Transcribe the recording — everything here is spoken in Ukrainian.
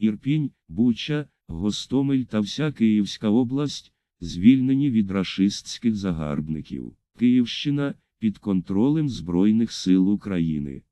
Ірпінь, Буча, Гостомель та вся Київська область звільнені від рашистських загарбників. Київщина під контролем Збройних сил України.